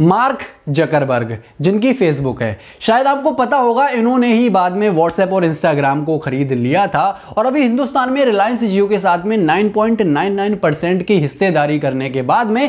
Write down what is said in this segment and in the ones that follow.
mark Zuckerberg जिनकी Facebook है शायद आपको पता होगा इन्होंने ही बाद में व्हाट्सएप और इंस्टाग्राम को खरीद लिया था और अभी हिंदुस्तान में रिलायंस जियो के साथ में 9.99 परसेंट की हिस्सेदारी करने के बाद में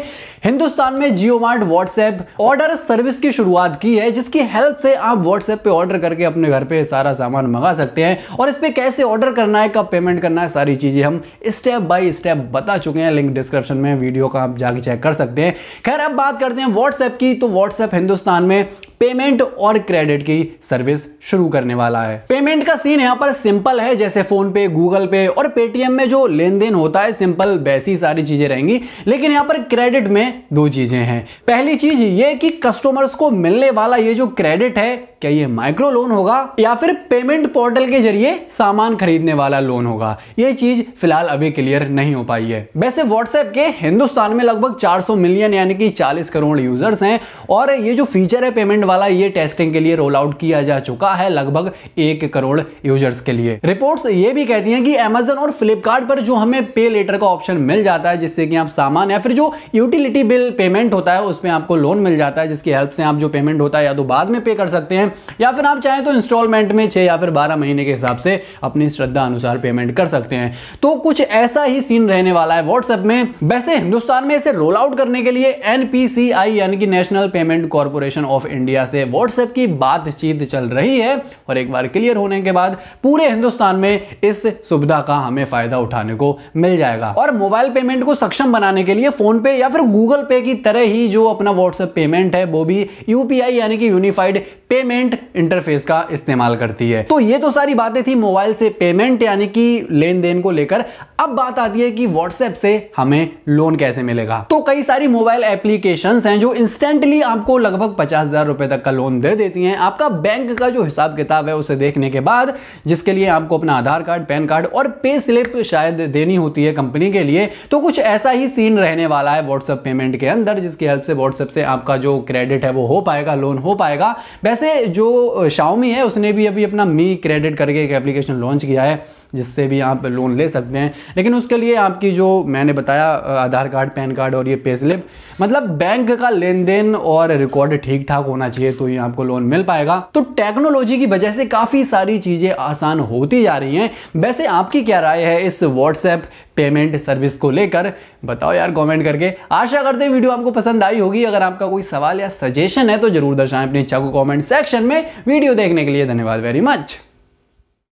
हिंदुस्तान में Jio Mart WhatsApp order service की शुरुआत की है जिसकी हेल्प से आप व्हाट्सएप पे ऑर्डर करके अपने घर पर सारा सामान मंगा सकते हैं और इस पर कैसे ऑर्डर करना है कब पेमेंट करना है सारी चीज़ें हम स्टेप बाई स्टेप बता चुके हैं लिंक डिस्क्रिप्शन में वीडियो का आप जाके चेक कर सकते हैं खैर अब बात करते हैं व्हाट्सएप की तो व्हाट्सएप हिंदुस्तान में पेमेंट और क्रेडिट की सर्विस शुरू करने वाला है पेमेंट का सीन यहाँ पर सिंपल है जैसे फोन पे गूगल पे और पेटीएम में जो लेन देन होता है सिंपल वैसी सारी चीजें रहेंगी लेकिन यहाँ पर क्रेडिट में दो चीजें हैं पहली चीज ये कि कस्टमर्स को मिलने वाला ये जो क्रेडिट है क्या ये माइक्रो लोन होगा या फिर पेमेंट पोर्टल के जरिए सामान खरीदने वाला लोन होगा ये चीज फिलहाल अभी क्लियर नहीं हो पाई है वैसे व्हाट्सएप के हिंदुस्तान में लगभग 400 मिलियन यानी कि 40 करोड़ यूजर्स हैं और ये जो फीचर है पेमेंट वाला ये टेस्टिंग के लिए रोल आउट किया जा चुका है लगभग एक करोड़ यूजर्स के लिए रिपोर्ट्स ये भी कहती हैं कि अमेजन और फ्लिपकार्ट पर जो हमें पे लेटर का ऑप्शन मिल जाता है जिससे कि आप सामान या फिर जो यूटिलिटी बिल पेमेंट होता है उसमें आपको लोन मिल जाता है जिसकी हेल्प से आप जो पेमेंट होता है या तो बाद में पे कर सकते हैं या फिर आप चाहें तो इंस्टॉलमेंट में छह या फिर बारह महीने के हिसाब से अपनी श्रद्धा अनुसार पेमेंट कर सकते हैं तो कुछ ऐसा ही सीन रहने वाला है व्हाट्सएप में वैसे हिंदुस्तान में इसे रोल आउट करने के लिए एनपीसीआई यानी कि National Payment Corporation of India media से व्हाट्सएप की बातचीत चल रही है और एक बार क्लियर होने के बाद पूरे हिंदुस्तान में इस सुविधा का हमें फायदा उठाने को मिल जाएगा और मोबाइल पेमेंट को सक्षम बनाने के लिए फोन पे या फिर गूगल पे की तरह ही जो अपना व्हाट्सएप पेमेंट है वो भी यूपीआई यानी कि यूनिफाइड पेमेंट इंटरफेस का इस्तेमाल करती है तो ये तो सारी बातें थी मोबाइल से पेमेंट यानी कि लेन देन को लेकर अब बात आती है कि व्हाट्सएप से हमें लोन कैसे मिलेगा तो कई सारी मोबाइल एप्लीकेशन हैं जो इंस्टेंटली आपको लगभग पचास हजार रुपए तक का लोन दे देती हैं आपका बैंक का जो हिसाब किताब है उसे देखने के बाद जिसके लिए आपको अपना आधार कार्ड पैन कार्ड और पे स्लिप शायद देनी होती है कंपनी के लिए तो कुछ ऐसा ही सीन रहने वाला है व्हाट्सएप पेमेंट के अंदर जिसकी हेल्प से व्हाट्सएप से आपका जो क्रेडिट है वो हो पाएगा लोन हो पाएगा वैसे जो शाओमी है उसने भी अभी अपना मी क्रेडिट करके एक एप्लीकेशन लॉन्च किया है जिससे भी आप लोन ले सकते हैं लेकिन उसके लिए आपकी जो मैंने बताया आधार कार्ड पैन कार्ड और ये पे स्लिप मतलब बैंक का लेन देन और रिकॉर्ड ठीक ठाक होना चाहिए तो ये आपको लोन मिल पाएगा तो टेक्नोलॉजी की वजह से काफ़ी सारी चीज़ें आसान होती जा रही हैं वैसे आपकी क्या राय है इस व्हाट्सएप पेमेंट सर्विस को लेकर बताओ यार कमेंट करके आशा करते हैं वीडियो आपको पसंद आई होगी अगर आपका कोई सवाल या सजेशन है तो जरूर दर्शाएं अपनी इच्छा को कमेंट सेक्शन में वीडियो देखने के लिए धन्यवाद वेरी मच